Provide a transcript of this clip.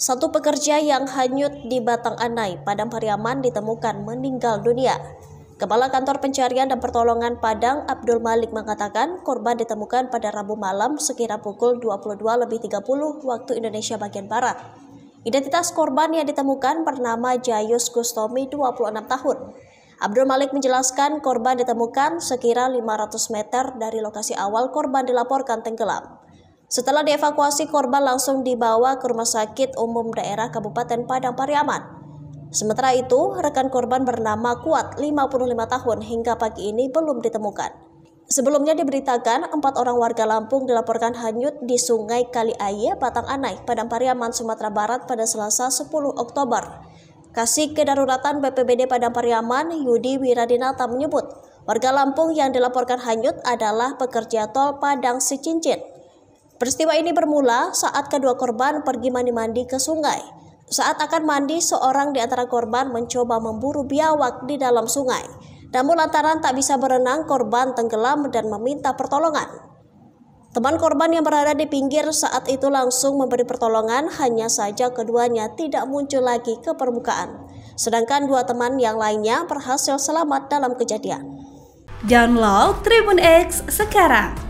Satu pekerja yang hanyut di Batang Anai, Padang Pariaman ditemukan meninggal dunia. Kepala Kantor Pencarian dan Pertolongan Padang Abdul Malik mengatakan korban ditemukan pada Rabu malam sekira pukul 22.30 waktu Indonesia bagian Barat. Identitas korban yang ditemukan bernama Jayus Gustomi 26 tahun. Abdul Malik menjelaskan korban ditemukan sekira 500 meter dari lokasi awal korban dilaporkan tenggelam. Setelah dievakuasi, korban langsung dibawa ke Rumah Sakit Umum Daerah Kabupaten Padang Pariaman. Sementara itu, rekan korban bernama Kuat, 55 tahun, hingga pagi ini belum ditemukan. Sebelumnya diberitakan, empat orang warga Lampung dilaporkan hanyut di Sungai kali Aye, Batang Anai, Padang Pariaman, Sumatera Barat pada Selasa 10 Oktober. Kasih Kedaruratan BPBD Padang Pariaman, Yudi Wiradinata menyebut, warga Lampung yang dilaporkan hanyut adalah pekerja tol Padang Sicincin. Peristiwa ini bermula saat kedua korban pergi mandi-mandi ke sungai. Saat akan mandi, seorang di antara korban mencoba memburu biawak di dalam sungai. Namun lantaran tak bisa berenang, korban tenggelam dan meminta pertolongan. Teman korban yang berada di pinggir saat itu langsung memberi pertolongan, hanya saja keduanya tidak muncul lagi ke permukaan. Sedangkan dua teman yang lainnya berhasil selamat dalam kejadian. Download Tribun X sekarang